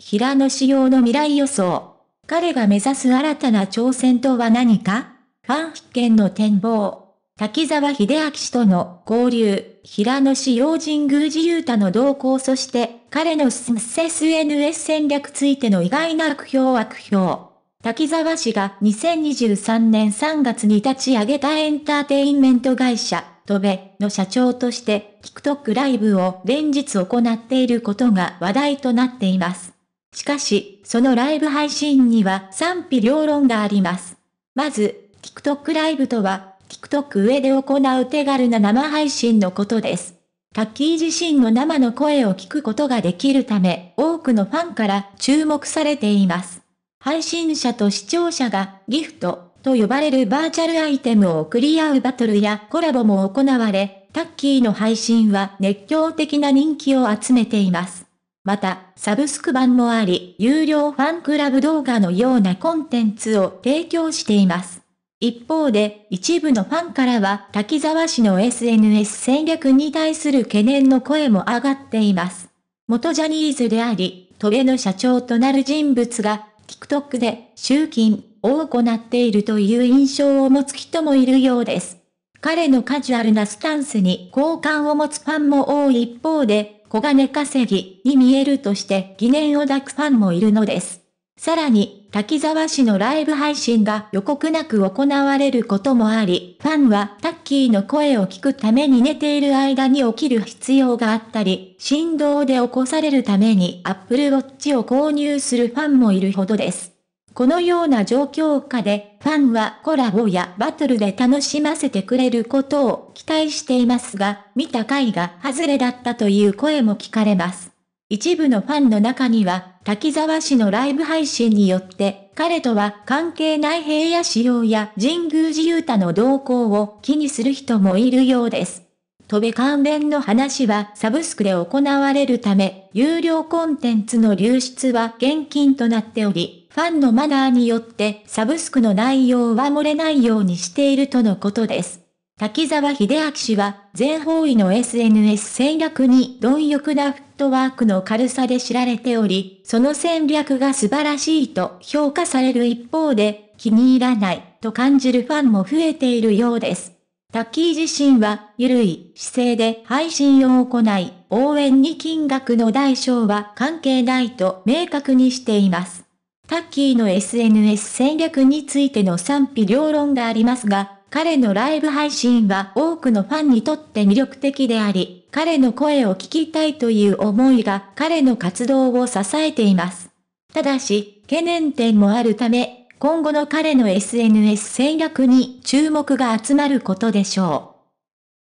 平野仕様の未来予想。彼が目指す新たな挑戦とは何かファン必見の展望。滝沢秀明氏との交流、平野志陽神宮寺雄太の動向そして、彼の SNS 戦略ついての意外な悪評悪評。滝沢氏が2023年3月に立ち上げたエンターテインメント会社、トベの社長として、TikTok ライブを連日行っていることが話題となっています。しかし、そのライブ配信には賛否両論があります。まず、TikTok ライブとは、TikTok 上で行う手軽な生配信のことです。タッキー自身の生の声を聞くことができるため、多くのファンから注目されています。配信者と視聴者がギフトと呼ばれるバーチャルアイテムを送り合うバトルやコラボも行われ、タッキーの配信は熱狂的な人気を集めています。また、サブスク版もあり、有料ファンクラブ動画のようなコンテンツを提供しています。一方で、一部のファンからは、滝沢氏の SNS 戦略に対する懸念の声も上がっています。元ジャニーズであり、トゲの社長となる人物が、TikTok で集金を行っているという印象を持つ人もいるようです。彼のカジュアルなスタンスに好感を持つファンも多い一方で、小金稼ぎに見えるとして疑念を抱くファンもいるのです。さらに、滝沢氏のライブ配信が予告なく行われることもあり、ファンはタッキーの声を聞くために寝ている間に起きる必要があったり、振動で起こされるために Apple Watch を購入するファンもいるほどです。このような状況下で、ファンはコラボやバトルで楽しませてくれることを期待していますが、見た回が外れだったという声も聞かれます。一部のファンの中には、滝沢氏のライブ配信によって、彼とは関係ない平野仕様や神宮寺勇太の動向を気にする人もいるようです。飛び関連の話はサブスクで行われるため、有料コンテンツの流出は現金となっており、ファンのマナーによってサブスクの内容は漏れないようにしているとのことです。滝沢秀明氏は、全方位の SNS 戦略に貪欲なフットワークの軽さで知られており、その戦略が素晴らしいと評価される一方で、気に入らないと感じるファンも増えているようです。タッキー自身は、ゆるい姿勢で配信を行い、応援に金額の代償は関係ないと明確にしています。タッキーの SNS 戦略についての賛否両論がありますが、彼のライブ配信は多くのファンにとって魅力的であり、彼の声を聞きたいという思いが彼の活動を支えています。ただし、懸念点もあるため、今後の彼の SNS 戦略に注目が集まることでしょう。